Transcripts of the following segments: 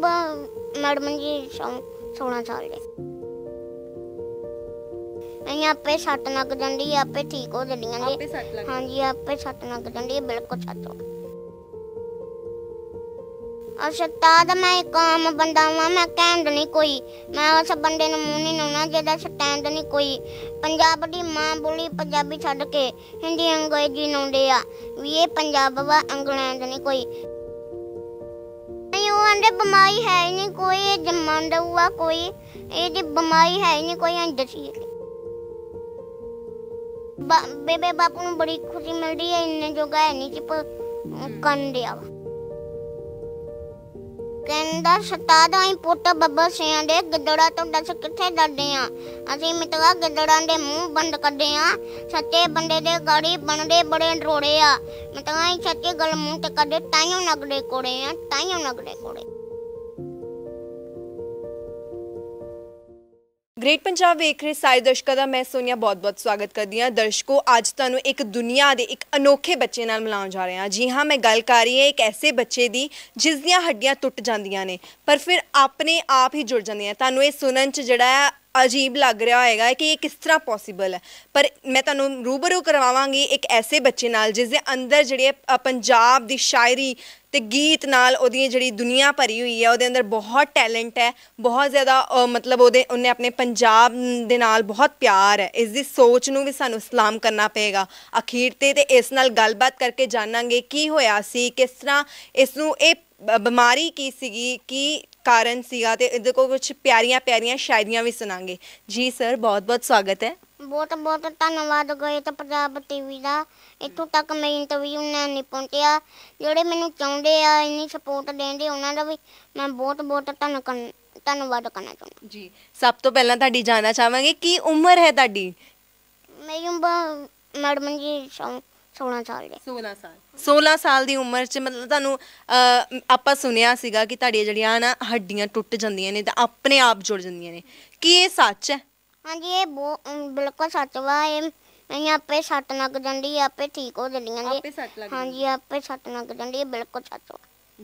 ਉਮਰ ਮੈਡਮ ਜੀ 16 ਸਾਲ ਦੇ ਨਹੀਂ ਆਪੇ ਸੱਟ ਲੱਗ ਜਾਂਦੀ ਆਪੇ ਠੀਕ ਹੋ ਜਾਂਦੀਆਂ ਨੇ ਆਪੇ ਹਾਂਜੀ ਆਪੇ ਸੱਟ ਲੱਗ ਜਾਂਦੀ ਹੈ ਬਿਲਕੁਲ ਸੱਟ ਅਸਤਾ ਦਾ ਮੈਂ ਇੱਕ ਆਮ ਬੰਦਾ ਮੈਂ ਕਹਿੰਦ ਨਹੀਂ ਕੋਈ ਮੈਂ ਉਸ ਬੰਦੇ ਨੂੰ ਮੂੰਹ ਨਹੀਂ ਲਾਉਣਾ ਜਿਹਦਾ ਸਟੈਂਡ ਨਹੀਂ ਕੋਈ ਪੰਜਾਬ ਦੀ ਮਾਂ ਬੋਲੀ ਪੰਜਾਬੀ ਛੱਡ ਕੇ ਹਿੰਦੀ ਅੰਗਰੇਜ਼ੀ ਲਾਉਂਦੇ ਆ ਵੀ ਇਹ ਪੰਜਾਬ ਵਾ ਅੰਗਰੇਜ਼ ਨਹੀਂ ਕੋਈ ਦੇ ਬਿਮਾਰੀ ਹੈ ਨਹੀਂ ਕੋਈ ਇਹ ਜਮਨ ਦਾ ਹੁਆ ਕੋਈ ਇਹਦੀ ਬਿਮਾਰੀ ਹੈ ਨਹੀਂ ਕੋਈ ਅੰਦਰ ਸੀ ਬੇਬੇ ਬਾਪੂ ਨੂੰ ਬੜੀ ਖੁਸ਼ੀ ਮਿਲਦੀ ਹੈ ਇੰਨੇ ਜੋਗਾ ਹੈ ਨਹੀਂ ਕਿ ਪਰ ਕੰਨ ਕਹਿੰਦਾ ਦਾ ਹੀ ਪੁੱਤ ਬੱਬਾ ਸਿਆਂ ਦੇ ਗਿੱਦੜਾ ਤੋਂ ਦੱਸ ਕਿੱਥੇ ਡਰਦੇ ਆ ਅਸੀਂ ਮਿੱਤਰਾ ਗਿੱਦੜਾਂ ਦੇ ਮੂੰਹ ਬੰਦ ਕਰਦੇ ਆ ਸੱਚੇ ਬੰਦੇ ਦੇ ਗਾੜੀ ਬਣਦੇ ਬੜੇ ਡਰੋੜੇ ਆ ਮਿੱਤਰਾ ਹੀ ਸੱਚੀ ਗੱਲ ਮੂੰਹ ਤੇ ਕਦੇ ਤਾਈਓ ਨਗੜੇ ਕੋੜੇ ਆ ਤਾਈਓ ਨਗੜੇ ਕੋੜੇ ਗ੍ਰੇਟ ਪੰਜਾਬ ਵੇਖ ਰਹੇ ਸਾਰੇ ਦਰਸ਼ਕਾਂ ਦਾ ਮੈਂ ਸੋਨੀਆ ਬਹੁਤ-ਬਹੁਤ ਸਵਾਗਤ ਕਰਦੀ ਹਾਂ ਦਰਸ਼ਕੋ ਅੱਜ ਤੁਹਾਨੂੰ ਇੱਕ ਦੁਨੀਆ ਦੇ ਇੱਕ ਅਨੋਖੇ ਬੱਚੇ ਨਾਲ ਮਿਲਾਉਣ ਜਾ ਰਹੇ ਹਾਂ ਜੀ ਹਾਂ ਮੈਂ ਗੱਲ ਕਰ ਰਹੀ ਹਾਂ ਇੱਕ ਐਸੇ ਬੱਚੇ ਦੀ ਜਿਸ ਦੀਆਂ ਹੱਡੀਆਂ ਟੁੱਟ ਜਾਂਦੀਆਂ ਨੇ ਪਰ ਫਿਰ ਆਪਣੇ ਆਪ ਹੀ ਜੁੜ ਜਾਂਦੀਆਂ ਤੁਹਾਨੂੰ ਇਹ ਸੁਣਨ 'ਚ ਜਿਹੜਾ ਅਜੀਬ ਲੱਗ ਰਿਹਾ ਹੋਏਗਾ ਕਿ ਇਹ ਕਿਸ ਤਰ੍ਹਾਂ ਪੋਸੀਬਲ ਹੈ ਪਰ ਮੈਂ ਤੁਹਾਨੂੰ ਰੂਬਰੂ ਕਰਵਾਵਾਂਗੀ ਇੱਕ ਐਸੇ ਬੱਚੇ ਨਾਲ ਜਿਸ ਦੇ ਅੰਦਰ ਜਿਹੜੀ ਪੰਜਾਬ ਦੀ ਸ਼ਾਇਰੀ ਤੇ ਗੀਤ ਨਾਲ ਉਹਦੀ ਜਿਹੜੀ ਦੁਨੀਆ ਭਰੀ ਹੋਈ ਹੈ ਉਹਦੇ ਅੰਦਰ ਬਹੁਤ ਟੈਲੈਂਟ ਹੈ ਬਹੁਤ ਜ਼ਿਆਦਾ ਮਤਲਬ ਉਹਦੇ ਉਹਨੇ ਆਪਣੇ ਪੰਜਾਬ ਦੇ ਨਾਲ ਬਹੁਤ ਪਿਆਰ ਹੈ ਇਸ ਦੀ ਸੋਚ ਨੂੰ ਵੀ ਸਾਨੂੰ ਸਲਾਮ ਕਰਨਾ ਪਏਗਾ ਅਖੀਰ ਤੇ ਤੇ ਇਸ ਨਾਲ ਗੱਲਬਾਤ ਕਰਕੇ ਜਾਣਾਂਗੇ ਕੀ ਹੋਇਆ ਸੀ ਕਿਸ ਤਰ੍ਹਾਂ ਇਸ ਨੂੰ ਇਹ ਬਿਮਾਰੀ ਕੀ ਸੀਗੀ ਕੀ ਕਾਰਨ ਸੀਗਾ ਤੇ ਇਹਦੇ ਕੋਲ ਕੁਝ ਪਿਆਰੀਆਂ ਪਿਆਰੀਆਂ ਸ਼ਾਇਰੀਆਂ ਵੀ ਸੁਣਾਂਗੇ ਜੀ ਸਰ ਬਹੁਤ ਬਹੁਤ ਸਵਾਗਤ ਹੈ ਬਹੁਤ ਬਹੁਤ ਧੰਨਵਾਦ ਗਏ ਤਾਂ ਪੰਜਾਬ ਟੀਵੀ ਦਾ ਇੱਥੋਂ ਤੱਕ ਮੇਰੀ ਇੰਟਰਵਿਊ ਨਾ ਨਹੀਂ ਪਹੁੰਚਿਆ ਜਿਹੜੇ ਮੈਨੂੰ ਚਾਹੁੰਦੇ ਆ ਇੰਨੀ ਸਪੋਰਟ ਦੇਂਦੇ ਉਹਨਾਂ ਦਾ ਵੀ ਮੈਂ ਬਹੁਤ ਬਹੁਤ ਧੰਨ ਧੰਨਵਾਦ ਕਰਨਾ ਚਾਹੁੰਦਾ ਜੀ ਸਭ ਤੋਂ ਪਹਿਲਾਂ ਤੁਹਾਡੀ ਜਾਨਣਾ ਚਾਹਾਂਗੇ ਕੀ ਉਮਰ ਹੈ ਤੁਹਾਡੀ ਮੇਰੀ ਉਮਰ ਮੈਡਮ ਜੀ 16 ਸਾਲ ਦੀ 16 ਸਾਲ 16 ਸਾਲ ਦੀ ਉਮਰ 'ਚ ਮਤਲਬ ਤੁਹਾਨੂੰ ਆਪਾਂ ਸੁਣਿਆ ਸੀਗਾ ਕਿ ਤੁਹਾਡੀਆਂ ਜਿਹੜੀਆਂ ਨਾ ਹੱਡੀਆਂ ਟੁੱਟ ਜਾਂਦੀਆਂ ਨੇ ਤਾਂ ਆਪਣੇ ਆਪ ਜੁੜ ਜਾਂਦੀਆਂ ਨੇ ਕੀ ਇਹ ਸੱਚ ਹੈ ਹਾਂਜੀ ਇਹ ਬਿਲਕੁਲ ਸੱਚ ਵਾ ਇਹ ਇਹਨਾਂ ਆਪੇ ਸੱਟ ਲੱਗ ਜਾਂਦੀ ਆਪੇ ਠੀਕ ਹੋ ਜਾਂਦੀਆਂ ਨੇ ਆਪੇ ਸੱਟ ਲੱਗ ਹਾਂਜੀ ਆਪੇ ਸੱਟ ਲੱਗ ਜਾਂਦੀ ਇਹ ਬਿਲਕੁਲ ਸੱਚ ਵਾ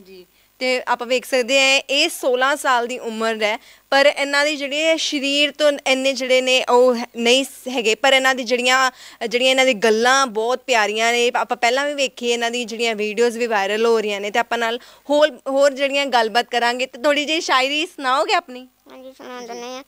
ਜੀ ਤੇ ਆਪਾਂ ਵੇਖ ਸਕਦੇ ਆ ਇਹ 16 ਸਾਲ ਦੀ ਉਮਰ ਹੈ ਪਰ ਇਹਨਾਂ ਦੀ ਜਿਹੜੀ ਇਹ ਸਰੀਰ ਤੋਂ ਇੰਨੇ ਜਿਹੜੇ ਨੇ ਉਹ ਨਹੀਂ ਹੈਗੇ ਪਰ ਇਹਨਾਂ ਦੀ ਜਿਹੜੀਆਂ ਜਿਹੜੀਆਂ ਇਹਨਾਂ ਦੀ ਗੱਲਾਂ ਬਹੁਤ ਪਿਆਰੀਆਂ ਨੇ ਆਪਾਂ ਪਹਿਲਾਂ ਵੀ ਵੇਖੀ ਇਹਨਾਂ ਦੀ ਜਿਹੜੀਆਂ ਵੀਡੀਓਜ਼ ਵੀ ਵਾਇਰਲ ਹੋ ਰਹੀਆਂ ਨੇ ਤੇ ਆਪਾਂ ਨਾਲ ਹੋਰ ਹੋਰ ਜਿਹੜੀਆਂ ਗੱਲਬਾਤ ਕਰਾਂਗੇ ਤੇ ਥੋੜੀ ਜਿਹੀ ਸ਼ਾਇਰੀ ਸੁਣਾਓਗੇ ਆਪਣੀ ਹਾਂਜੀ ਸੁਣਾ ਨੇ ਆ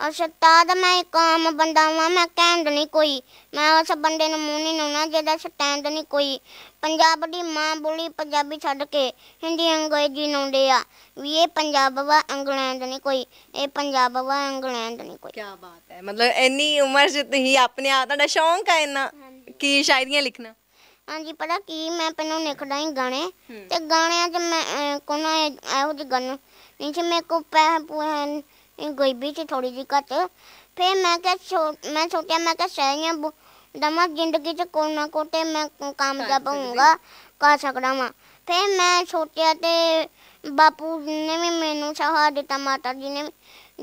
ਦਾ ਮੈਂ ਇੱਕ ਆਮ ਬੰਦਾ ਵਾਂ ਮੈਂ ਕਹਿੰਦ ਨਹੀਂ ਕੋਈ ਮੈਂ ਉਸ ਬੰਦੇ ਨੂੰ ਮੂੰਹ ਨਹੀਂ ਨਾ ਜਿਹਦਾ ਸਟੈਂਡ ਨਹੀਂ ਕੋਈ ਪੰਜਾਬ ਦੀ ਮਾਂ ਬੋਲੀ ਪੰਜਾਬੀ ਛੱਡ ਕੇ ਹਿੰਦੀ ਅੰਗਰੇਜ਼ੀ ਲਾਉਂਦੇ ਆ ਵੀ ਇਹ ਪੰਜਾਬ ਵਾ ਇੰਗਲੈਂਡ ਨਹੀਂ ਕੋਈ ਇਹ ਪੰਜਾਬ ਵਾ ਇੰਗਲੈਂਡ ਨਹੀਂ ਕੋਈ ਕੀ ਬਾਤ ਹੈ ਮਤਲਬ ਇੰਨੀ ਉਮਰ 'ਚ ਤੁਸੀਂ ਆਪਣੇ ਆਪ ਦਾ ਸ਼ੌਂਕ ਹੈ ਇੰਨਾ ਕੀ ਸ਼ਾਇਰੀਆਂ ਲਿਖਣਾ ਹਾਂਜੀ ਪਤਾ ਕੀ ਮੈਂ ਪੈਨੋਂ ਲਿਖਦਾ ਹੀ ਗਾਣੇ ਤੇ ਗਾਣਿਆਂ 'ਚ ਮੈਂ ਕੋਨਾ ਇਹੋ ਜਿਹੇ ਗਾਣੇ ਨਹੀਂ ਜੇ ਮੇਰੇ ਕੋ ਪੈਸੇ ਪੂਹੇ ਗਰੀਬੀ ਤੇ ਥੋੜੀ ਜਿਹੀ ਘੱਟ ਫਿਰ ਮੈਂ ਕਿ ਮੈਂ ਸੋਚਿਆ ਮੈਂ ਕਿ ਸਾਰੀਆਂ ਦਮਾ ਜ਼ਿੰਦਗੀ ਚ ਕੋਈ ਨਾ ਕੋਈ ਤੇ ਮੈਂ ਕੰਮ ਹੋਊਂਗਾ ਕਰ ਸਕਦਾ ਮੈਂ ਫਿਰ ਮੈਂ ਸੋਚਿਆ ਤੇ ਬਾਪੂ ਨੇ ਵੀ ਮੈਨੂੰ ਸਹਾਰਾ ਦਿੱਤਾ ਮਾਤਾ ਜੀ ਨੇ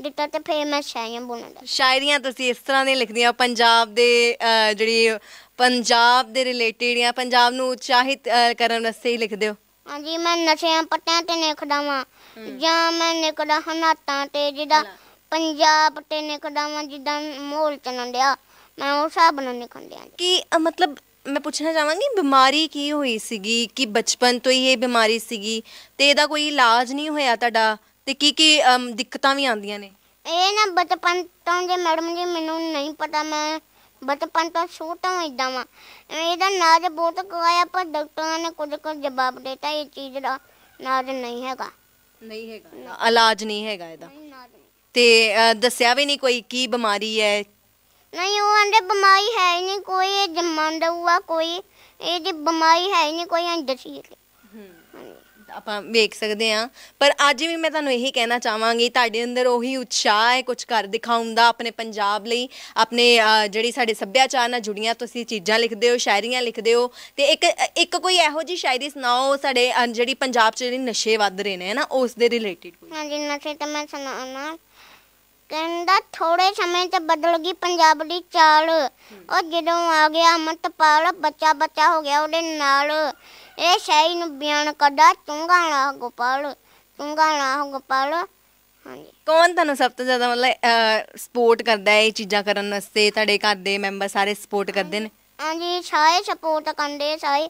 ਦਿੱਤਾ ਤੇ ਫਿਰ ਮੈਂ ਸਾਰੀਆਂ ਬੁਣਦਾ ਸ਼ਾਇਰੀਆਂ ਤੁਸੀਂ ਇਸ ਤਰ੍ਹਾਂ ਦੀਆਂ ਲਿਖਦੀਆਂ ਪੰਜਾਬ ਦੇ ਜਿਹੜੀ ਪੰਜਾਬ ਦੇ ਰਿਲੇਟਿਡ ਜਾਂ ਪੰਜਾਬ ਨੂੰ ਉਤਸ਼ਾਹਿਤ ਕਰਨ ਵਾਸਤੇ ਹੀ ਲਿਖਦੇ ਹੋ ਹਾਂਜੀ ਮੈਂ ਨਸ਼ਿਆਂ ਪੱਤਿਆਂ ਤੇ ਨਿਕਦਾ ਵਾਂ ਜਾਂ ਮੈਂ ਨਿਕਦਾ ਹਨਾਤਾਂ ਤੇ ਜਿਹਦਾ ਪੰਜਾਬ ਤੇ ਨਿਕਦਾ ਵਾਂ ਜਿੱਦਾਂ ਮੋਲ ਚ ਡਿਆ ਮੈਂ ਉਹ ਸਾਬ ਨਾਲ ਨਿਕੰਦਿਆ ਕਿ ਮਤਲਬ ਮੈਂ ਪੁੱਛਣਾ ਚਾਹਾਂਗੀ ਬਿਮਾਰੀ ਕੀ ਹੋਈ ਸੀਗੀ ਕਿ ਬਚਪਨ ਤੋਂ ਹੀ ਇਹ ਬਿਮਾਰੀ ਸੀਗੀ ਤੇ ਇਹਦਾ ਕੋਈ ਇਲਾਜ ਨਹੀਂ ਹੋਇਆ ਤੁਹਾਡਾ ਤੇ ਕੀ ਕੀ ਦਿੱਕਤਾਂ ਵੀ ਆਉਂਦੀਆਂ ਨੇ ਇਹ ਨਾ ਬਚਪਨ ਤੋਂ ਜੇ ਮੈਡਮ ਜੀ ਮੈਨੂੰ ਨਹੀਂ ਪਤਾ ਮੈਂ ਬਚਪਨ ਤੋਂ ਛੋਟਾ ਹਾਂ ਇਦਾਂ ਵਾ ਇਹਦਾ ਨਾਜ ਬਹੁਤ ਕਰਾਇਆ ਪਰ ਡਾਕਟਰਾਂ ਨੇ ਕੁਝ ਕੁ ਜਵਾਬ ਦਿੱਤਾ ਇਹ ਚੀਜ਼ ਦਾ ਨਾਜ ਨਹੀਂ ਹੈਗਾ ਨਹੀਂ ਹੈਗਾ ਇਲਾਜ ਨਹੀਂ ਹੈਗਾ ਇਹਦਾ ਨਹੀਂ ਨਾਜ ਨਹੀਂ। ਤੇ ਦੱਸਿਆ ਵੀ ਨਹੀਂ ਕੋਈ ਕੀ ਬਿਮਾਰੀ ਹੈ ਨਹੀਂ ਉਹ ਅੰਦਰ ਬਿਮਾਰੀ ਹੈ ਨਹੀਂ ਕੋਈ ਇਹ ਹੁਆ ਕੋਈ ਇਹਦੀ ਬਿਮਾਰੀ ਹੈ ਨਹੀਂ ਕੋਈ ਅੰਦਰ ਸੀ ਆਪਾਂ ਵੇਖ ਸਕਦੇ ਆ ਪਰ ਅੱਜ ਵੀ ਮੈਂ ਤੁਹਾਨੂੰ ਇਹੀ ਕਹਿਣਾ ਚਾਹਾਂਗੀ ਤੁਹਾਡੇ ਅੰਦਰ ਉਹੀ ਉਤਸ਼ਾਹ ਹੈ ਕੁਝ ਕਰ ਦਿਖਾਉਣ ਦਾ ਆਪਣੇ ਪੰਜਾਬ ਲਈ ਆਪਣੇ ਜਿਹੜੀ ਸਾਡੇ ਸੱਭਿਆਚਾਰ ਨਾਲ ਜੁੜੀਆਂ ਤੁਸੀਂ ਚੀਜ਼ਾਂ ਲਿਖਦੇ ਹੋ ਸ਼ਾਇਰੀਆਂ ਲਿਖਦੇ ਹੋ ਤੇ ਇੱਕ ਇੱਕ ਕੋਈ ਇਹੋ ਜੀ ਸ਼ਾਇਰੀ ਸੁਣਾਓ ਸਾਡੇ ਜਿਹੜੀ ਪੰਜਾਬ 'ਚ ਜਿਹੜੀ ਨਸ਼ੇ ਵੱਧ ਰਹੇ ਨੇ ਨਾ ਉਸ ਦੇ ਰਿਲੇਟਡ ਕੋਈ ਹਾਂਜੀ ਨਸ਼ੇ ਤਾਂ ਮੈਂ ਸੁਣਾਉਣਾ ਕਹਿੰਦਾ ਥੋੜੇ ਸਮੇਂ ਤੇ ਬਦਲ ਗਈ ਪੰਜਾਬ ਦੀ ਚਾਲ ਉਹ ਜਦੋਂ ਆ ਗਿਆ ਅਮਰਤਪਾਲ ਬੱਚਾ ਬੱਚਾ ਹੋ ਗਿਆ ਉਹਦੇ ਨਾਲ ਸ਼ਾਈ ਨੂੰ ਬਿਆਨ ਕਰਦਾ ਤੁੰਗਾ ਨਾ ਗੋਪਾਲ ਤੁੰਗਾ ਨਾ ਗੋਪਾਲ ਹਾਂਜੀ ਕੌਣ ਤੁਹਾਨੂੰ ਸਭ ਤੋਂ ਜ਼ਿਆਦਾ ਮਤਲਬ ਸਪੋਰਟ ਕਰਦਾ ਹੈ ਇਹ ਚੀਜ਼ਾਂ ਕਰਨ ਵਾਸਤੇ ਤੁਹਾਡੇ ਘਰ ਦੇ ਮੈਂਬਰ ਸਾਰੇ ਸਪੋਰਟ ਕਰਦੇ ਨੇ ਹਾਂਜੀ ਸਾਰੇ ਸਪੋਰਟ ਕਰਦੇ ਸਾਰੇ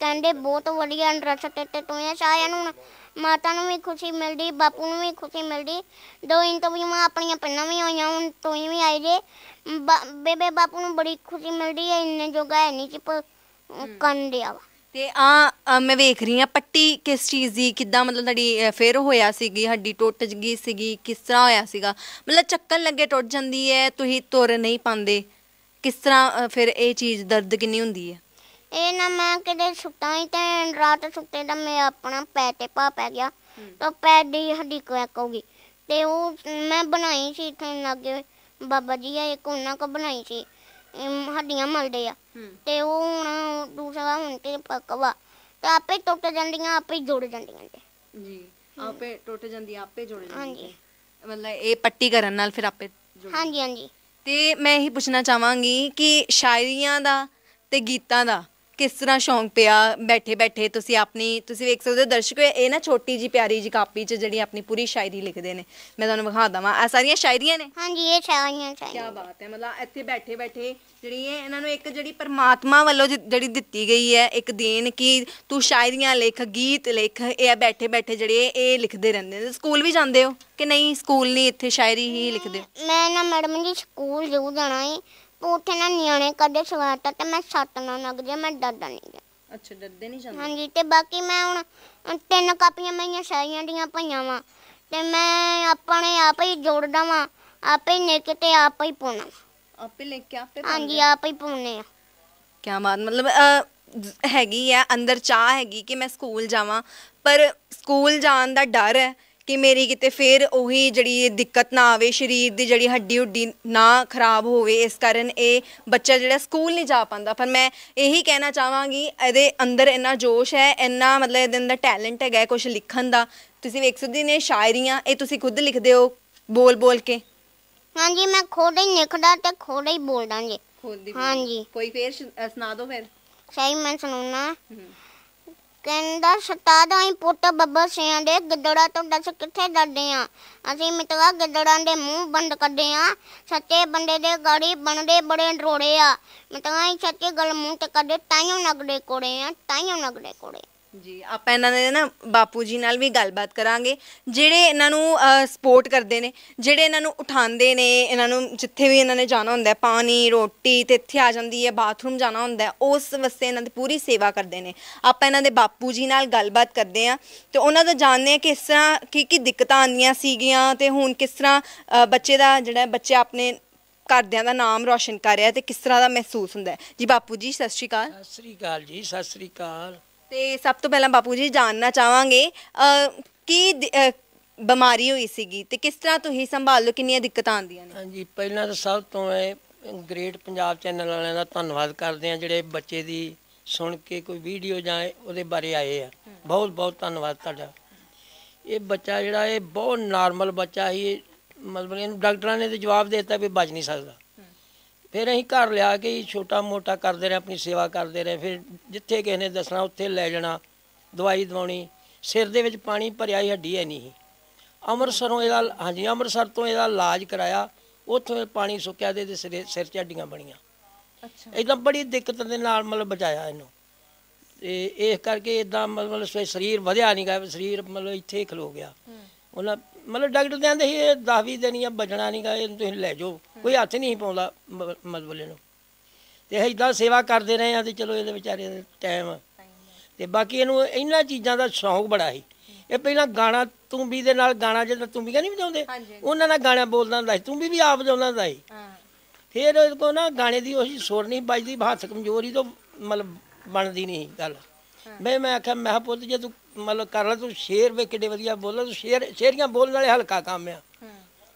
ਕਹਿੰਦੇ ਬਹੁਤ ਵਧੀਆ ਡਰੈਸ ਤੇ ਤੂੰ ਇਹ ਸਾਰਿਆਂ ਨੂੰ ਮਾਤਾ ਨੂੰ ਵੀ ਖੁਸ਼ੀ ਮਿਲਦੀ ਬਾਪੂ ਨੂੰ ਵੀ ਖੁਸ਼ੀ ਮਿਲਦੀ ਦੋ ਮਾ ਆਪਣੀਆਂ ਪਹਿਲਾਂ ਵੀ ਹੋਈਆਂ ਹੁਣ ਤੂੰ ਵੀ ਆਈ ਜੇ ਬੇਬੇ ਬਾਪੂ ਨੂੰ ਬੜੀ ਖੁਸ਼ੀ ਮਿਲਦੀ ਹੈ ਇੰਨੇ ਜੋਗਾ ਹੈ ਨਹੀਂ ਕਿ ਕੰਡਿਆ ਤੇ ਆ ਮੈਂ ਵੇਖ ਰਹੀ ਆ ਪੱਟੀ ਕਿਸ ਚੀਜ਼ ਦੀ ਕਿੱਦਾਂ ਮਤਲਬ ਤੁਹਾਡੀ ਫੇਰ ਹੋਇਆ ਸੀਗੀ ਹੱਡੀ ਟੁੱਟ ਗਈ ਸੀਗੀ ਕਿਸ ਤਰ੍ਹਾਂ ਹੋਇਆ ਸੀਗਾ ਮਤਲਬ ਚੱਕਣ ਲੱਗੇ ਟੁੱਟ ਜਾਂਦੀ ਹੈ ਤੁਸੀਂ ਤੁਰ ਨਹੀਂ ਪਾਉਂਦੇ ਕਿਸ ਤਰ੍ਹਾਂ ਫਿਰ ਇਹ ਚੀਜ਼ ਦਰਦ ਕਿੰਨੀ ਹੁੰਦੀ ਹੈ ਇਹ ਨਾ ਮੈਂ ਕਿਤੇ ਸੁੱਤਾ ਹੀ ਤੇ ਰਾਤ ਸੁੱਤੇ ਤਾਂ ਮੈਂ ਆਪਣਾ ਪੈਰ ਤੇ ਪਾ ਪੈ ਗਿਆ ਤਾਂ ਪੈਰ ਦੀ ਹੱਡੀ ਕਰੈਕ ਹੋ ਗਈ ਤੇ ਉਹ ਮੈਂ ਬਣਾਈ ਸੀ ਇਥੇ ਲੱਗੇ ਬਾਬਾ ਜੀ ਆ ਇੱਕ ਉਹਨਾਂ ਕੋ ਬਣਾਈ ਸੀ ਹੱਡੀਆਂ ਮਲਦੇ ਆ ਤੇ ਉਹ ਹੁਣ ਦੂਸਰਾ ਹੁਣ ਤੇ ਪੱਕਵਾ ਤੇ ਆਪੇ ਟੁੱਟ ਜਾਂਦੀਆਂ ਆਪੇ ਜੁੜ ਜਾਂਦੀਆਂ ਜੀ ਆਪੇ ਟੁੱਟ ਜਾਂਦੀ ਆਪੇ ਜੁੜ ਜਾਂਦੀ ਹਾਂਜੀ। ਜੀ ਮਤਲਬ ਇਹ ਪੱਟੀ ਕਰਨ ਨਾਲ ਫਿਰ ਆਪੇ ਜੁੜ ਹਾਂਜੀ ਹਾਂਜੀ ਤੇ ਮੈਂ ਇਹ ਪੁੱਛਣਾ ਚਾਹਾਂਗੀ ਕਿ ਸ਼ਾਇਰੀਆਂ ਦਾ ਤੇ ਗੀਤਾਂ ਦਾ ਕਿਸ ਤਰ੍ਹਾਂ ਸ਼ੌਂਕ ਪਿਆ ਬੈਠੇ ਬੈਠੇ ਤੁਸੀਂ ਆਪਣੀ ਤੁਸੀਂ ਵੇਖ ਸਕਦੇ ਹੋ ਦਰਸ਼ਕੋ ਇਹ ਨਾ ਛੋਟੀ ਜੀ ਪਿਆਰੀ ਜੀ ਕਾਪੀ 'ਚ ਜਿਹੜੀ ਆਪਣੀ ਪੂਰੀ ਸ਼ਾਇਰੀ ਲਿਖਦੇ ਨੇ ਮੈਂ ਤੁਹਾਨੂੰ ਵਿਖਾ ਦਵਾਂ ਆ ਸਾਰੀਆਂ ਸ਼ਾਇਰੀਆਂ ਨੇ ਹਾਂਜੀ ਇਹ ਸ਼ਾਇਰੀਆਂ ਨੇ ਕੀ ਬਾਤ ਹੈ ਮਤਲਬ ਇੱਥੇ ਬੈਠੇ ਬੈਠੇ ਜਿਹੜੀ ਇਹ ਇਹਨਾਂ ਨੂੰ ਇੱਕ ਜਿਹੜੀ ਪਰਮਾਤਮਾ ਵੱਲੋਂ ਜਿਹੜੀ ਦਿੱਤੀ ਗਈ ਹੈ ਇੱਕ ਦੇਣ ਕਿ ਤੂੰ ਸ਼ਾਇਰੀਆਂ ਲਿਖ ਗੀਤ ਲਿਖ ਇਹ ਬੈਠੇ ਬੈਠੇ ਜਿਹੜੇ ਇਹ ਲਿਖਦੇ ਰਹਿੰਦੇ ਨੇ ਸਕੂਲ ਵੀ ਜਾਂਦੇ ਹੋ ਕਿ ਨਹੀਂ ਸਕੂਲ ਨਹੀਂ ਇੱਥੇ ਸ਼ਾਇਰੀ ਹੀ ਲਿਖਦੇ ਮੈਂ ਨਾ ਮੈਡਮ ਜੀ ਸਕੂਲ ਜ਼ਰੂਰ ਜਾਣਾ ਹੈ ਉੱਥੇ ਨਾ ਨਿਆਣੇ ਕਦੇ ਸਵਾਤਾ ਤੇ ਮੈਂ ਸੱਤ ਨਾ ਲੱਗ ਜੇ ਮੈਂ ਡਰਦਾ ਨਹੀਂ ਗਾ। ਅੱਛਾ ਡਰਦੇ ਨਹੀਂ ਜਾਂਦੇ ਹਾਂਜੀ ਤੇ ਬਾਕੀ ਮੈਂ ਹੁਣ ਤਿੰਨ ਕਾਪੀਆਂ ਮੇਰੀਆਂ ਸਾਰੀਆਂ ਦੀਆਂ ਪਈਆਂ ਵਾਂ ਤੇ ਮੈਂ ਆਪਣੇ ਆਪ ਹੀ ਜੋੜਦਾ ਵਾਂ ਆਪੇ ਨਿਕ ਤੇ ਆਪ ਹੀ ਪਾਉਣਾ ਆਪੇ ਲੈ ਕੇ ਆਪੇ ਹਾਂਜੀ ਆਪ ਹੀ ਪਾਉਣੇ ਆ ਕੀ ਬਾਤ ਮਤਲਬ ਹੈਗੀ ਆ ਅੰਦਰ ਚਾਹ ਹੈਗੀ ਕਿ ਮੈਂ ਸਕੂਲ ਜਾਵਾਂ ਪਰ ਸਕੂਲ ਜਾਣ ਦਾ ਡਰ ਹੈ ਕਿ ਮੇਰੀ ਕਿਤੇ ਫੇਰ ਉਹੀ ਜਿਹੜੀ ਦਿੱਕਤ ਨਾ ਆਵੇ ਸਰੀਰ ਦੀ ਜਿਹੜੀ ਹੱਡੀ ਹੁੱਡੀ ਨਾ ਖਰਾਬ ਹੋਵੇ ਇਸ ਕਾਰਨ ਇਹ ਬੱਚਾ ਜਿਹੜਾ ਸਕੂਲ ਨਹੀਂ ਜਾ ਪਾਉਂਦਾ ਪਰ ਮੈਂ ਇਹੀ ਕਹਿਣਾ ਚਾਹਾਂਗੀ ਇਹਦੇ ਅੰਦਰ ਇੰਨਾ ਜੋਸ਼ ਹੈ ਇੰਨਾ ਮਤਲਬ ਇਹਦੇ ਅੰਦਰ ਟੈਲੈਂਟ ਹੈਗਾ ਕੁਝ ਲਿਖਣ ਦਾ ਤੁਸੀਂ ਵੇਖ ਸਕਦੇ ਨੇ ਸ਼ਾਇਰੀਆਂ ਇਹ ਤੁਸੀਂ ਖੁਦ ਲਿਖਦੇ ਹੋ ਬੋਲ ਬੋਲ ਕੇ ਹਾਂਜੀ ਮੈਂ ਖੁਦ ਹੀ ਲਿਖਦਾ ਤੇ ਖੁਦ ਹੀ ਬੋਲਦਾ ਜੀ ਹਾਂਜੀ ਕੋਈ ਫੇਰ ਸੁਣਾ ਦਿਓ ਫੇਰ ਸਹੀ ਮੈਂ ਸੁਣਾਉਣਾ ਕਹਿੰਦਾ ਸਤਾਦਾ ਹੀ ਪੁੱਤ ਬੱਬਾ ਸਿਆਂ ਦੇ ਗਿੱਦੜਾ ਤੋਂ ਦੱਸ ਕਿੱਥੇ ਡਰਦੇ ਆ ਅਸੀਂ ਮਿੱਤਰਾ ਗਿੱਦੜਾਂ ਦੇ ਮੂੰਹ ਬੰਦ ਕਰਦੇ ਆ ਸੱਚੇ ਬੰਦੇ ਦੇ ਗਾੜੀ ਬਣਦੇ ਬੜੇ ਡਰੋੜੇ ਆ ਮਿੱਤਰਾ ਹੀ ਸੱਚੀ ਗੱਲ ਮੂੰਹ ਤੇ ਕਰਦੇ ਤਾਈਓ ਨਗੜੇ ਕੋੜੇ ਆ ਤਾਈਓ ਨਗੜੇ ਕੋੜੇ ਜੀ ਆਪਾਂ ਇਹਨਾਂ ਦੇ ਨਾ ਬਾਪੂ ਜੀ ਨਾਲ ਵੀ ਗੱਲਬਾਤ ਕਰਾਂਗੇ ਜਿਹੜੇ ਇਹਨਾਂ ਨੂੰ ਸਪੋਰਟ ਕਰਦੇ ਨੇ ਜਿਹੜੇ ਇਹਨਾਂ ਨੂੰ ਉਠਾਉਂਦੇ ਨੇ ਇਹਨਾਂ ਨੂੰ ਜਿੱਥੇ ਵੀ ਇਹਨਾਂ ਨੇ ਜਾਣਾ ਹੁੰਦਾ ਪਾਣੀ ਰੋਟੀ ਤੇ ਇੱਥੇ ਆ ਜਾਂਦੀ ਹੈ ਬਾਥਰੂਮ ਜਾਣਾ ਹੁੰਦਾ ਉਸ ਵਸੇ ਇਹਨਾਂ ਦੀ ਪੂਰੀ ਸੇਵਾ ਕਰਦੇ ਨੇ ਆਪਾਂ ਇਹਨਾਂ ਦੇ ਬਾਪੂ ਜੀ ਨਾਲ ਗੱਲਬਾਤ ਕਰਦੇ ਆ ਤੇ ਉਹਨਾਂ ਤੋਂ ਜਾਣਦੇ ਆ ਕਿ ਇਸ ਤਰ੍ਹਾਂ ਕੀ ਕੀ ਦਿੱਕਤਾਂ ਆਉਂਦੀਆਂ ਸੀਗੀਆਂ ਤੇ ਹੁਣ ਕਿਸ ਤਰ੍ਹਾਂ ਬੱਚੇ ਦਾ ਜਿਹੜਾ ਬੱਚੇ ਆਪਣੇ ਘਰਦਿਆਂ ਦਾ ਨਾਮ ਰੋਸ਼ਨ ਕਰ ਰਿਹਾ ਤੇ ਕਿਸ ਤਰ੍ਹਾਂ ਦਾ ਮਹਿਸੂਸ ਹੁੰਦਾ ਜੀ ਬਾਪੂ ਜੀ ਸਤਿ ਸ਼੍ਰੀ ਅਕਾਲ ਸਤਿ ਸ਼੍ਰੀ ਅਕਾਲ ਜੀ ਸਤਿ ਸ਼੍ਰੀ ਅਕਾਲ ਤੇ ਸਭ ਤੋਂ ਪਹਿਲਾਂ ਬਾਪੂ ਜੀ ਜਾਣਨਾ ਚਾਹਾਂਗੇ ਕੀ ਬਿਮਾਰੀ ਹੋਈ ਸੀਗੀ ਤੇ ਕਿਸ ਤਰ੍ਹਾਂ ਤੁਸੀਂ ਸੰਭਾਲ ਲਓ ਕਿੰਨੀਆਂ ਦਿੱਕਤਾਂ ਆਉਂਦੀਆਂ ਨੇ ਹਾਂਜੀ ਪਹਿਲਾਂ ਤਾਂ ਸਭ ਤੋਂ ਇਹ ਗ੍ਰੇਟ ਪੰਜਾਬ ਚੈਨਲ ਵਾਲਿਆਂ ਦਾ ਧੰਨਵਾਦ ਕਰਦੇ ਆ ਜਿਹੜੇ ਬੱਚੇ ਦੀ ਸੁਣ ਕੇ ਕੋਈ ਵੀਡੀਓ ਜਾਂ ਉਹਦੇ ਬਾਰੇ ਆਏ ਆ ਬਹੁਤ ਬਹੁਤ ਧੰਨਵਾਦ ਤੁਹਾਡਾ ਇਹ ਬੱਚਾ ਜਿਹੜਾ ਇਹ ਬਹੁਤ ਨਾਰਮਲ ਬੱਚਾ ਸੀ ਮਤਲਬ ਇਹਨੂੰ ਡਾਕਟਰਾਂ ਨੇ ਤੇ ਜਵਾਬ ਦੇ ਦਿੱਤਾ ਵੀ ਬਚ ਨਹੀਂ ਸਕਦਾ ਫਿਰ ਅਸੀਂ ਘਰ ਲਿਆ ਕੇ ਹੀ ਛੋਟਾ ਮੋਟਾ ਕਰਦੇ ਰਹੇ ਆਪਣੀ ਸੇਵਾ ਕਰਦੇ ਰਹੇ ਫਿਰ ਜਿੱਥੇ ਕਿਸੇ ਨੇ ਦੱਸਣਾ ਉੱਥੇ ਲੈ ਜਾਣਾ ਦਵਾਈ ਦਵਾਉਣੀ ਸਿਰ ਦੇ ਵਿੱਚ ਪਾਣੀ ਭਰਿਆ ਹੀ ਹੱਡੀ ਐ ਨਹੀਂ ਅੰਮ੍ਰਿਤਸਰੋਂ ਇਹਦਾ ਹਾਂਜੀ ਅੰਮ੍ਰਿਤਸਰ ਤੋਂ ਇਹਦਾ ਇਲਾਜ ਕਰਾਇਆ ਉੱਥੋਂ ਪਾਣੀ ਸੁੱਕਿਆ ਦੇ ਸਿਰ ਸਿਰ ਚ ਹੱਡੀਆਂ ਬਣੀਆਂ ਅੱਛਾ ਇਦਾਂ ਬੜੀ ਦਿੱਕਤ ਦੇ ਨਾਲ ਮਤਲਬ ਬਚਾਇਆ ਇਹਨੂੰ ਤੇ ਇਸ ਕਰਕੇ ਇਦਾਂ ਮਤਲਬ ਸਰੀਰ ਵਧਿਆ ਨਹੀਂ ਗਿਆ ਸਰੀਰ ਮਤਲਬ ਇੱਥੇ ਖਲੋ ਗਿਆ ਉਹਨਾਂ ਮਤਲਬ ਡਾਕਟਰ ਕਹਿੰਦੇ ਸੀ ਇਹ 10 20 ਦਿਨ ਜਾਂ ਬਚਣਾ ਨਹੀਂ ਗਾ ਇਹਨੂੰ ਤੁਸੀਂ ਲੈ ਜਾਓ ਕੋਈ ਹੱਥ ਨਹੀਂ ਪਾਉਂਦਾ ਮਜ਼ਬੂਲੇ ਨੂੰ ਤੇ ਇਦਾਂ ਸੇਵਾ ਕਰਦੇ ਰਹੇ ਆ ਤੇ ਚਲੋ ਇਹਦੇ ਵਿਚਾਰੇ ਦਾ ਟਾਈਮ ਤੇ ਬਾਕੀ ਇਹਨੂੰ ਇਹਨਾਂ ਚੀਜ਼ਾਂ ਦਾ ਸ਼ੌਂਕ ਬੜਾ ਸੀ ਇਹ ਪਹਿਲਾਂ ਗਾਣਾ ਤੁੰਬੀ ਦੇ ਨਾਲ ਗਾਣਾ ਜਿਹੜਾ ਤੁੰਬੀਆਂ ਨਹੀਂ ਵਜਾਉਂਦੇ ਉਹਨਾਂ ਨਾਲ ਗਾਣਾ ਬੋਲਦਾ ਹੁੰਦਾ ਸੀ ਤੂੰ ਵੀ ਆਪ ਜਾਉਂਦਾ ਹੁੰਦਾ ਸੀ ਫਿਰ ਉਹ ਕੋ ਨਾ ਗਾਣੇ ਦੀ ਉਹੀ ਸੁਰ ਨਹੀਂ ਵੱਜਦੀ ਹੱਥ ਕਮਜ਼ੋਰੀ ਤੋਂ ਮਤਲਬ ਬਣਦੀ ਨਹੀਂ ਗੱਲ ਮੈਂ ਮੈਂ ਆਖਿਆ ਮੈਂ ਪੁੱਤ ਜੇ ਤੂੰ ਮਤਲਬ ਕਰ ਲੈ ਤੂੰ ਸ਼ੇਰ ਵੇ ਕਿੱਡੇ ਵਧੀਆ ਬੋਲਦਾ ਤੂੰ ਸ਼ੇਰ ਸ਼ੇਰੀਆਂ ਬੋਲਣ ਵਾਲੇ ਹਲਕਾ ਕੰਮ ਆ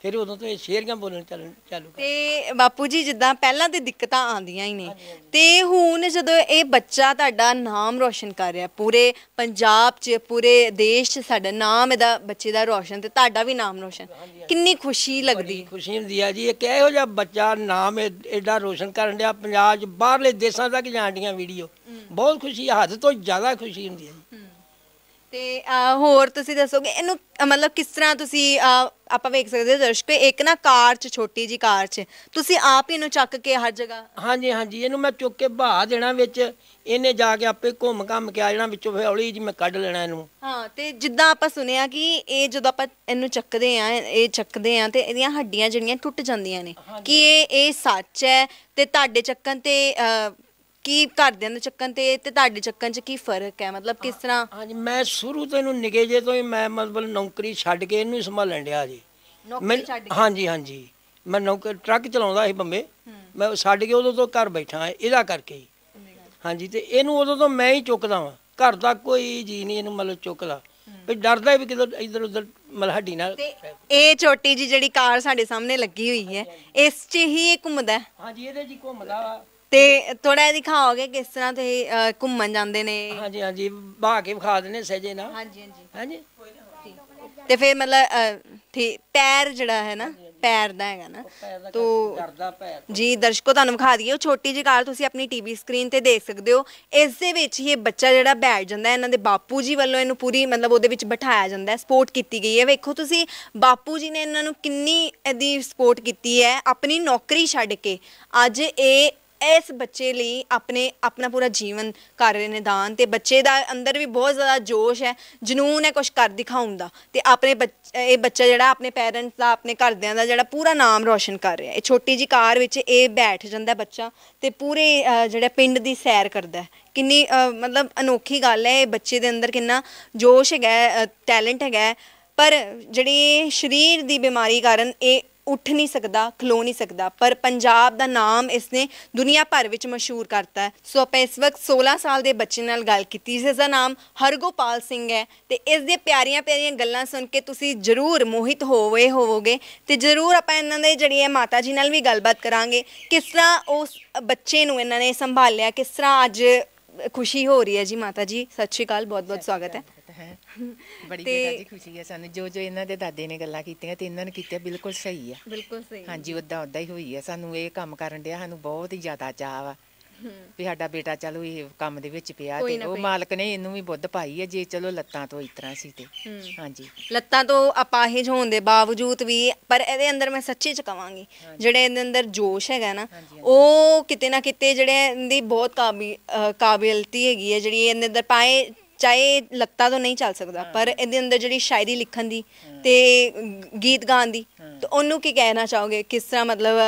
ਫਿਰ ਉਦੋਂ ਤੋਂ ਇਹ ਸ਼ੇਰੀਆਂ ਬੋਲਣ ਚੱਲਣ ਚਾਲੂ ਕਰ ਤੇ ਬਾਪੂ ਜੀ ਜਿੱਦਾਂ ਪਹਿਲਾਂ ਤੇ ਦਿੱਕਤਾਂ ਆਉਂਦੀਆਂ ਹੀ ਨੇ ਤੇ ਹੁਣ ਜਦੋਂ ਇਹ ਬੱਚਾ ਤੁਹਾਡਾ ਨਾਮ ਰੋਸ਼ਨ ਕਰ ਰਿਹਾ ਪੂਰੇ ਪੰਜਾਬ 'ਚ ਪੂਰੇ ਦੇਸ਼ 'ਚ ਸਾਡਾ ਨਾਮ ਇਹਦਾ ਬੱਚੇ ਦਾ ਰੋਸ਼ਨ ਤੇ ਤੁਹਾਡਾ ਵੀ ਨਾਮ ਰੋਸ਼ਨ ਕਿੰਨੀ ਖੁਸ਼ੀ ਲੱਗਦੀ ਖੁਸ਼ੀ ਹੁੰਦੀ ਆ ਜੀ ਇਹ ਇਹੋ ਜਿਹਾ ਬੱਚਾ ਨਾਮ ਐਡਾ ਰੋਸ਼ਨ ਕਰਨ ਡਿਆ ਪੰਜਾਬ 'ਚ ਬਾਹਰਲੇ ਦੇਸ਼ਾਂ ਤੱਕ ਜਾਂਦੀਆਂ ਵੀਡੀਓ ਬਹੁਤ ਖੁਸ਼ੀ ਹੱਦ ਤੋਂ ਜ਼ਿਆਦਾ ਖੁਸ਼ੀ ਹੁੰਦੀ ਆ ਤੇ ਹੋਰ ਤੁਸੀਂ ਦੱਸੋਗੇ ਇਹਨੂੰ ਮਤਲਬ ਕਿਸ ਤਰ੍ਹਾਂ ਤੁਸੀਂ ਆਪਾਂ ਵੇਖ ਸਕਦੇ ਹਾਂ ਦਰਸ਼ਕੋ ਇੱਕ ਨਾ ਕਾਰ 'ਚ ਛੋਟੀ ਜੀ ਕਾਰ 'ਚ ਤੁਸੀਂ ਆਪ ਹੀ ਇਹਨੂੰ ਚੱਕ ਕੇ ਹਰ ਜਗ੍ਹਾ ਹਾਂਜੀ ਹਾਂਜੀ ਇਹਨੂੰ ਮੈਂ ਚੁੱਕ ਕੇ ਬਾਹ ਦੇਣਾ ਵਿੱਚ ਇਹਨੇ ਜਾ ਕੇ ਆਪੇ ਘੁੰਮ ਘੰਮ ਕੇ ਆ ਜਾਣਾ ਵਿੱਚੋਂ ਫਿਰ ਹੌਲੀ ਜੀ ਮੈਂ ਕੱਢ ਲੈਣਾ ਇਹਨੂੰ ਹਾਂ ਤੇ ਜਿੱਦਾਂ ਆਪਾਂ ਸੁਣਿਆ ਕਿ ਇਹ ਜਦੋਂ ਆਪਾਂ ਇਹਨੂੰ ਚੱਕਦੇ ਆ ਇਹ ਚੱਕਦੇ ਆ ਤੇ ਇਹਦੀਆਂ ਹੱਡੀਆਂ ਜਿਹੜੀਆਂ ਟੁੱਟ ਜਾਂਦੀਆਂ ਨੇ ਕਿ ਇਹ ਇਹ ਸੱਚ ਹੈ ਤੇ ਤੁਹਾਡੇ ਚੱਕਣ ਤੇ ਕੀ ਘਰਦਿਆਂ ਦੇ ਚੱਕਣ ਤੇ ਤੇ ਤੁਹਾਡੇ ਚੱਕਣ 'ਚ ਕੀ ਫਰਕ ਹੈ ਮਤਲਬ ਕਿਸ ਤਰ੍ਹਾਂ ਹਾਂਜੀ ਮੈਂ ਸ਼ੁਰੂ ਤੋਂ ਇਹਨੂੰ ਨਿਗੇ ਜੇ ਤੋਂ ਹੀ ਮੈਂ ਮਤਲਬ ਨੌਕਰੀ ਛੱਡ ਕੇ ਇਹਨੂੰ ਹੀ ਸੰਭਾਲਣ ਡਿਆ ਜੀ ਨੌਕਰੀ ਛੱਡ ਕੇ? ਹਾਂਜੀ ਹਾਂਜੀ ਮੈਂ ਨੌਕਰੀ ਟਰੱਕ ਚਲਾਉਂਦਾ ਸੀ ਬੰਬੇ ਮੈਂ ਛੱਡ ਕੇ ਉਦੋਂ ਤੋਂ ਘਰ ਬੈਠਾ ਹਾਂ ਇਹਦਾ ਕਰਕੇ ਹੀ ਹਾਂਜੀ ਤੇ ਇਹਨੂੰ ਉਦੋਂ ਤੋਂ ਮੈਂ ਹੀ ਚੁੱਕਦਾ ਵਾਂ ਘਰ ਦਾ ਕੋਈ ਜੀ ਨਹੀਂ ਇਹਨੂੰ ਮਤਲਬ ਚੁੱਕਦਾ ਵੀ ਡਰਦਾ ਵੀ ਕਿਦੋਂ ਇਧਰ ਉਧਰ ਮਲ ਹੱਡੀ ਨਾਲ ਤੇ ਇਹ ਛੋਟੀ ਜੀ ਜਿਹੜੀ ਕਾਰ ਸਾਡੇ ਸਾਹਮਣੇ ਲੱਗੀ ਹੋਈ ਹੈ ਇਸ 'ਚ ਹੀ ਇਹ ਘੁੰਮਦਾ ਹਾਂਜੀ ਇਹਦੇ ਜੀ ਘੁੰਮਦਾ ਵਾ ਤੇ ਥੋੜਾ ਦਿਖਾਓਗੇ ਕਿਸ ਤਰ੍ਹਾਂ ਤੇ ਘੁੰਮਣ ਜਾਂਦੇ ਨੇ ਹਾਂਜੀ ਹਾਂਜੀ ਬਾਹ ਕੇ ਵਿਖਾ ਦਿੰਦੇ ਸਹਿਜੇ ਨਾਲ ਹਾਂਜੀ ਹਾਂਜੀ ਹਾਂਜੀ ਤੇ ਫਿਰ ਮਤਲਬ ਅ, ਠੀਕ ਪੈਰ ਜਿਹੜਾ ਹੈ ਨਾ ਪੈਰ ਦਾ ਹੈਗਾ ਨਾ ਤੋ ਕਰਦਾ ਪੈਰ ਜੀ ਦਰਸ਼ਕੋ ਤੁਹਾਨੂੰ ਵਿਖਾ ਦਈਏ ਉਹ ਛੋਟੀ ਜਿਹੀ ਕਾਰ ਤੁਸੀਂ ਆਪਣੀ ਟੀਵੀ ਸਕਰੀਨ ਤੇ ਦੇਖ ਸਕਦੇ ਹੋ ਇਸ ਦੇ ਵਿੱਚ ਇਹ ਬੱਚਾ ਜਿਹੜਾ ਬੈਠ ਜਾਂਦਾ ਇਹਨਾਂ ਦੇ ਬਾਪੂ ਜੀ ਵੱਲੋਂ ਇਹਨੂੰ ਪੂਰੀ ਮਤਲਬ ਉਹਦੇ ਵਿੱਚ ਬਿਠਾਇਆ ਜਾਂਦਾ ਸਪੋਰਟ ਕੀਤੀ ਗਈ ਹੈ ਵੇਖੋ ਤੁਸੀਂ ਬਾਪੂ ਜੀ ਨੇ ਇਹਨਾਂ ਨੂੰ ਕਿੰਨੀ ਇਹਦੀ ਸਪੋਰਟ ਕੀਤੀ ਹੈ ਆਪਣੀ ਨੌਕਰੀ ਛੱਡ ਕੇ ਅੱਜ ਇਹ ਇਸ ਬੱਚੇ ਲਈ ਆਪਣੇ ਆਪਣਾ ਪੂਰਾ ਜੀਵਨ ਕਰ ਰਹੇ ਨੇ ਦਾਨ ਤੇ ਬੱਚੇ ਦਾ ਅੰਦਰ ਵੀ ਬਹੁਤ ਜ਼ਿਆਦਾ ਜੋਸ਼ ਹੈ ਜਨੂਨ ਹੈ ਕੁਝ ਕਰ ਦਿਖਾਉਣ ਦਾ ਤੇ ਆਪਣੇ ਇਹ ਬੱਚਾ ਜਿਹੜਾ ਆਪਣੇ ਪੇਰੈਂਟਸ ਦਾ ਆਪਣੇ ਘਰਦਿਆਂ ਦਾ ਜਿਹੜਾ ਪੂਰਾ ਨਾਮ ਰੋਸ਼ਨ ਕਰ ਰਿਹਾ ਇਹ ਛੋਟੀ ਜੀ ਕਾਰ ਵਿੱਚ ਇਹ ਬੈਠ ਜਾਂਦਾ ਬੱਚਾ ਤੇ ਪੂਰੇ ਜਿਹੜਾ ਪਿੰਡ ਦੀ ਸੈਰ ਕਰਦਾ ਕਿੰਨੀ ਮਤਲਬ ਅਨੋਖੀ ਗੱਲ ਹੈ ਇਹ ਬੱਚੇ ਦੇ ਅੰਦਰ ਕਿੰਨਾ ਜੋਸ਼ ਹੈਗਾ ਟੈਲੈਂਟ ਹੈਗਾ ਪਰ ਜਿਹੜੀ ਸਰੀਰ ਦੀ ਬਿਮਾਰੀ ਕਾਰਨ ਇਹ ਉੱਠ ਨਹੀਂ ਸਕਦਾ ਖਲੋ ਨਹੀਂ ਸਕਦਾ ਪਰ ਪੰਜਾਬ ਦਾ ਨਾਮ ਇਸਨੇ ਦੁਨੀਆ ਭਰ ਵਿੱਚ ਮਸ਼ਹੂਰ ਕਰਤਾ ਸੋ ਆਪਾਂ ਇਸ ਵਕਤ 16 ਸਾਲ ਦੇ ਬੱਚੇ ਨਾਲ ਗੱਲ ਕੀਤੀ ਜਿਸ ਦਾ ਨਾਮ ਹਰਗੋਪਾਲ ਸਿੰਘ ਹੈ ਤੇ ਇਸ ਦੇ ਪਿਆਰੀਆਂ ਪਿਆਰੀਆਂ ਗੱਲਾਂ ਸੁਣ ਕੇ ਤੁਸੀਂ ਜ਼ਰੂਰ ਮੋਹਿਤ ਹੋਵੇ ਹੋਵੋਗੇ ਤੇ ਜ਼ਰੂਰ ਆਪਾਂ ਇਹਨਾਂ ਦੇ ਜਿਹੜੀ ਹੈ ਮਾਤਾ ਜੀ ਨਾਲ ਵੀ ਗੱਲਬਾਤ ਕਰਾਂਗੇ ਕਿਸ ਤਰ੍ਹਾਂ ਉਸ ਬੱਚੇ ਨੂੰ ਇਹਨਾਂ ਨੇ ਸੰਭਾਲਿਆ ਕਿਸ ਤਰ੍ਹਾਂ ਅੱਜ ਖੁਸ਼ੀ ਹੋ ਰਹੀ ਹੈ ਜੀ ਮਾਤਾ ਜੀ ਸਤਿ ਸ਼੍ਰੀ ਅਕਾਲ ਬਹੁਤ ਬਹੁਤ ਸਵਾਗਤ ਹੈ ਹੈ ਬੜੀ ਬੇਟਾ ਜੀ ਖੁਸ਼ੀ ਹੈ ਸਾਨੂੰ ਜੋ ਜੋ ਇਹਨਾਂ ਦੇ ਦਾਦੇ ਨੇ ਗੱਲਾਂ ਕੀਤੀਆਂ ਤੇ ਇਹਨਾਂ ਨੇ ਕੀਤੇ ਬਿਲਕੁਲ ਸਹੀ ਆ ਬਿਲਕੁਲ ਸਹੀ ਹਾਂਜੀ ਉਦਾਂ ਉਦਾਂ ਹੀ ਹੋਈ ਆ ਸਾਨੂੰ ਇਹ ਕੰਮ ਕਰਨ ਦੇ ਸਾਨੂੰ ਬਹੁਤ ਹੀ ਜ਼ਿਆਦਾ ਚਾਹ ਆ ਵੀ ਸਾਡਾ ਬੇਟਾ ਚਲੋ ਇਹ ਕੰਮ ਦੇ ਵਿੱਚ ਪਿਆ ਤੇ ਉਹ ਮਾਲਕ ਨੇ ਇਹਨੂੰ ਵੀ ਬੁੱਧ ਪਾਈ ਆ ਜੇ ਚਲੋ ਲੱਤਾਂ ਤੋਂ ਇਤਰਾ ਸੀ ਤੇ ਹਾਂਜੀ ਲੱਤਾਂ ਤੋਂ ਅਪਾਹਿਜ ਹੋਣ ਦੇ ਬਾਵਜੂਦ ਵੀ ਪਰ ਇਹਦੇ ਅੰਦਰ ਮੈਂ ਸੱਚੀ ਚ ਕਵਾਂਗੀ ਜਿਹੜੇ ਇਹਦੇ ਅੰਦਰ ਜੋਸ਼ ਹੈਗਾ ਨਾ ਉਹ ਕਿਤੇ ਨਾ ਕਿਤੇ ਜਿਹੜੇ ਇਹਦੀ ਬਹੁਤ ਕਾਬਿਲਤੀ ਹੈਗੀ ਹੈ ਜਿਹੜੀ ਇਹਦੇ ਅੰਦਰ ਪਾਏ ਚਾਹੇ ਲੱਤਾਂ ਤੋਂ ਨਹੀਂ ਚੱਲ ਸਕਦਾ ਪਰ ਇਹਦੇ ਅੰਦਰ ਜਿਹੜੀ ਸ਼ਾਇਰੀ ਲਿਖਣ ਦੀ ਤੇ ਗੀਤ ਗਾਣ ਦੀ ਤੇ ਉਹਨੂੰ ਕੀ ਕਹਿਣਾ ਚਾਹੋਗੇ ਕਿਸ ਤਰ੍ਹਾਂ ਮਤਲਬ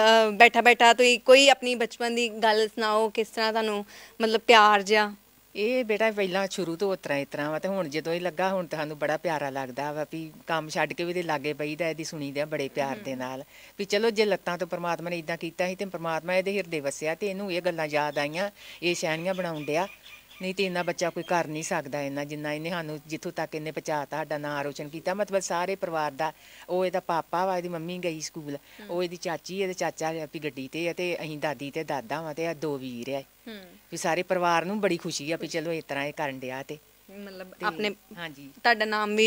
ਬੈਠਾ ਬੈਠਾ ਤੁਸੀਂ ਕੋਈ ਆਪਣੀ ਬਚਪਨ ਦੀ ਗੱਲ ਸੁਣਾਓ ਕਿਸ ਤਰ੍ਹਾਂ ਤੁਹਾਨੂੰ ਮਤਲਬ ਪਿਆਰ ਜਿਹਾ ਇਹ ਬੇਟਾ ਪਹਿਲਾਂ ਸ਼ੁਰੂ ਤੋਂ ਉਤਰਾ ਇਤਰਾ ਵਾ ਤੇ ਹੁਣ ਜਦੋਂ ਇਹ ਲੱਗਾ ਹੁਣ ਤੁਹਾਨੂੰ ਬੜਾ ਪਿਆਰਾ ਲੱਗਦਾ ਵਾ ਵੀ ਕੰਮ ਛੱਡ ਕੇ ਵੀ ਦੇ ਲਾਗੇ ਪਈਦਾ ਇਹਦੀ ਸੁਣੀਦਾ ਬੜੇ ਪਿਆਰ ਦੇ ਨਾਲ ਵੀ ਚਲੋ ਜੇ ਲੱਤਾਂ ਤੋਂ ਪਰਮਾਤਮਾ ਨੇ ਇਦਾਂ ਕੀਤਾ ਸੀ ਤੇ ਪਰਮਾਤਮਾ ਇਹਦੇ ਹਿਰਦੇ ਵਸਿਆ ਤੇ ਇਹਨੂੰ ਇਹ ਗੱਲਾਂ ਯਾਦ ਆਈਆਂ ਇਹ ਸ਼ੈਣੀਆਂ ਬਣਾਉਂਦੇ ਆ ਨਹੀਂ ਤੇ ਇੰਨਾ ਬੱਚਾ ਕੋਈ ਕਰ ਨਹੀਂ ਸਕਦਾ ਇੰਨਾ ਜਿੰਨਾ ਇਹਨੇ ਸਾਨੂੰ ਜਿੱਥੋਂ ਤੱਕ ਇਹਨੇ ਪਹੁੰਚਾਤਾ ਸਾਡਾ ਨਾਮ ਰੋਸ਼ਨ ਕੀਤਾ ਮਤਲਬ ਸਾਰੇ ਪਰਿਵਾਰ ਦਾ ਉਹ ਇਹਦਾ ਪਾਪਾ ਵਾ ਇਹਦੀ ਮੰਮੀ ਗਈ ਸਕੂਲ ਉਹ ਇਹਦੀ ਚਾਚੀ ਇਹਦੇ ਚਾਚਾ ਵੀ ਗੱਡੀ ਤੇ ਆ ਤੇ ਅਸੀਂ ਦਾਦੀ ਤੇ ਦਾਦਾ ਵਾ ਤੇ ਆ ਦੋ ਵੀਰ ਆ ਵੀ ਸਾਰੇ ਪਰਿਵਾਰ ਨੂੰ ਬੜੀ ਖੁਸ਼ੀ ਆ ਵੀ ਚਲੋ ਇਸ ਤਰ੍ਹਾਂ ਇਹ ਕਰਨ ਡਿਆ ਤੇ ਮਤਲਬ ਆਪਣੇ ਹਾਂਜੀ ਤੁਹਾਡਾ ਨਾਮ ਵੀ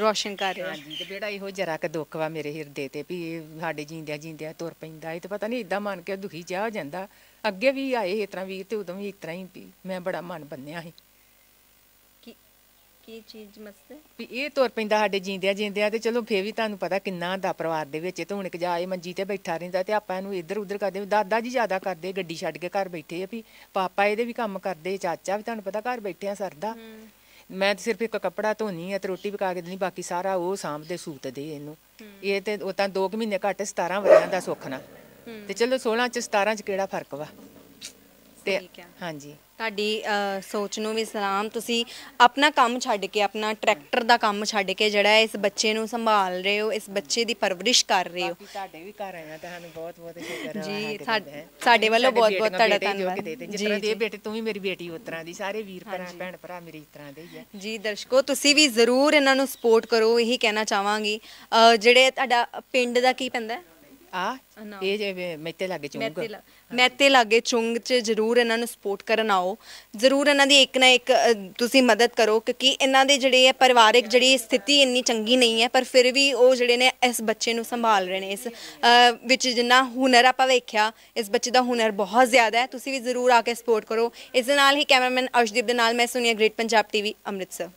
ਰੋਸ਼ਨ ਕਰ ਰਿਹਾ ਹਾਂਜੀ ਤੇ ਜਿਹੜਾ ਇਹੋ ਜਰਾ ਕ ਦੁੱਖ ਵਾ ਮੇਰੇ ਹਿਰਦੇ ਤੇ ਵੀ ਸਾਡੇ ਜਿੰਦਿਆਂ ਜਿੰਦਿਆਂ ਤੁਰ ਪੈਂਦਾ ਇਹ ਤੇ ਪਤਾ ਨਹੀਂ ਇਦਾਂ ਮਨ ਕੇ ਦੁਖੀ ਜਾ ਹੋ ਜਾਂਦਾ ਅੱਗੇ ਵੀ ਆਏ ਇਸ ਤਰ੍ਹਾਂ ਵੀਰ ਤੇ ਉਦੋਂ ਵੀ ਇਸ ਤਰ੍ਹਾਂ ਹੀ ਵੀ ਮੈਂ ਬੜਾ ਮਨ ਬੰਨਿਆ ਸੀ ਕੀ ਚੀਜ਼ ਮਸਤ ਵੀ ਇਹ ਤੁਰ ਪੈਂਦਾ ਸਾਡੇ ਜਿੰਦਿਆਂ ਜਿੰਦਿਆਂ ਤੇ ਚਲੋ ਫੇਰ ਵੀ ਤੁਹਾਨੂੰ ਪਤਾ ਕਿੰਨਾ ਦਾ ਪਰਿਵਾਰ ਦੇ ਵਿੱਚ ਤੇ ਹੁਣ ਇੱਕ ਜਾਏ ਮੰਜੀ ਤੇ ਬੈਠਾ ਰਹਿੰਦਾ ਤੇ ਆਪਾਂ ਇਹਨੂੰ ਇੱਧਰ ਉੱਧਰ ਕਰਦੇ ਦਾਦਾ ਜੀ ਜ਼ਿਆਦਾ ਕਰਦੇ ਗੱਡੀ ਛੱਡ ਕੇ ਘਰ ਬੈਠੇ ਆ ਵੀ ਪਾਪਾ ਇਹਦੇ ਵੀ ਕੰਮ ਕਰਦੇ ਚਾਚਾ ਵੀ ਤੁਹਾਨੂੰ ਪਤਾ ਘਰ ਬੈਠੇ ਆ ਸਰਦਾ ਮੈਂ ਤੇ ਸਿਰਫ ਇੱਕ ਕੱਪੜਾ ਧੋਣੀ ਆ ਤੇ ਰੋਟੀ ਪਕਾ ਕੇ ਦੇਣੀ ਬਾਕੀ ਸਾਰਾ ਉਹ ਦੇ ਸੂਤ ਦੇ ਇਹਨੂੰ ਇਹ ਤੇ ਉਹ ਤਾਂ 2 ਮਹੀਨੇ ਘੱਟ 17 ਵਰਿਆਂ ਦਾ ਸੁੱਖ ਨਾ ਤੇ ਚਲੋ 16 ਚ 17 ਚ ਕਿਹੜਾ ਫਰਕ ਵਾ ਤੇ ਹਾਂਜੀ ਤੁਹਾਡੀ ਸੋਚ ਨੂੰ ਵੀ ਸਲਾਮ ਤੁਸੀਂ ਆਪਣਾ ਕੰਮ ਛੱਡ ਕੇ ਆਪਣਾ ਟਰੈਕਟਰ ਦਾ ਕੰਮ ਛੱਡ ਕੇ ਜਿਹੜਾ ਇਸ ਬੱਚੇ ਨੂੰ ਸੰਭਾਲ ਰਹੇ ਹੋ ਇਸ ਬੱਚੇ ਦੀ ਪਰਵਰਿਸ਼ ਕਰ ਰਹੇ ਹੋ ਵੀ ਤੁਹਾਡੇ ਵੀ ਘਰ ਆਇਆ ਤੁਹਾਨੂੰ ਬਹੁਤ ਬਹੁਤ ਸ਼ੁਕਰ ਹੈ ਜੀ, ਸਾਡੇ ਵੱਲੋਂ ਬਹੁਤ- ਬਹੁਤ ਤੁਹਾਡਾ ਧੰਨਵਾਦ ਜੀ ਕਿ ਦੇ ਬੇਟੇ ਤੂੰ ਵੀ ਮੇਰੀ ਬੇਟੀ ਉਸ ਤਰ੍ਹਾਂ ਦੀ ਸਾਰੇ ਵੀਰ ਭਰਾ ਭੈਣ ਭਰਾ ਮੇਰੀ ਇਸ ਤਰ੍ਹਾਂ ਦੇ ਹੀ ਆ ਜੀ ਦਰਸ਼ਕੋ ਤੁਸੀਂ ਵੀ ਜ਼ਰੂਰ ਇਹਨਾਂ ਨੂੰ ਸਪੋਰਟ ਕਰੋ ਇਹੀ ਕਹਿਣਾ ਚਾਹਾਂਗੀ ਜਿਹੜੇ ਤੁਹਾਡਾ ਪਿੰਡ ਦਾ ਕੀ ਪੈਂਦਾ ਆ ਇਹ ਜਿਵੇਂ ਮੈਤੇ ਲਾਗੇ ਚੁੰਗ ਮੈਤੇ ਲਾਗੇ ਚੁੰਗ 'ਚ ਜ਼ਰੂਰ ਇਹਨਾਂ ਨੂੰ ਸਪੋਰਟ ਕਰਨ ਆਓ ਜ਼ਰੂਰ ਇਹਨਾਂ ਦੀ ਇੱਕ ਨਾ ਇੱਕ ਤੁਸੀਂ ਮਦਦ ਕਰੋ ਕਿਉਂਕਿ ਇਹਨਾਂ ਦੇ ਜਿਹੜੇ ਹੈ ਪਰਿਵਾਰਿਕ ਜਿਹੜੀ ਸਥਿਤੀ ਇੰਨੀ ਚੰਗੀ ਨਹੀਂ ਹੈ ਪਰ ਫਿਰ ਵੀ ਉਹ ਜਿਹੜੇ ਨੇ ਇਸ ਬੱਚੇ ਨੂੰ ਸੰਭਾਲ ਰਹੇ ਨੇ ਇਸ ਵਿੱਚ ਜਿੰਨਾ ਹੁਨਰ ਆਪਾਂ ਵੇਖਿਆ ਇਸ ਬੱਚੇ ਦਾ ਹੁਨਰ ਬਹੁਤ ਜ਼ਿਆਦਾ ਹੈ ਤੁਸੀਂ ਵੀ ਜ਼ਰੂਰ ਆ ਕੇ ਸਪੋਰਟ ਕਰੋ ਇਸ ਦੇ ਨਾਲ ਹੀ ਕੈਮਰਾਮੈਨ ਅਰਸ਼ਦੀਪ ਦੇ ਨਾਲ ਮੈਂ ਸੁਨੀਆ ਗ੍ਰੇਟ ਪੰਜਾਬ ਟੀਵੀ ਅੰਮ੍ਰਿਤਸਰ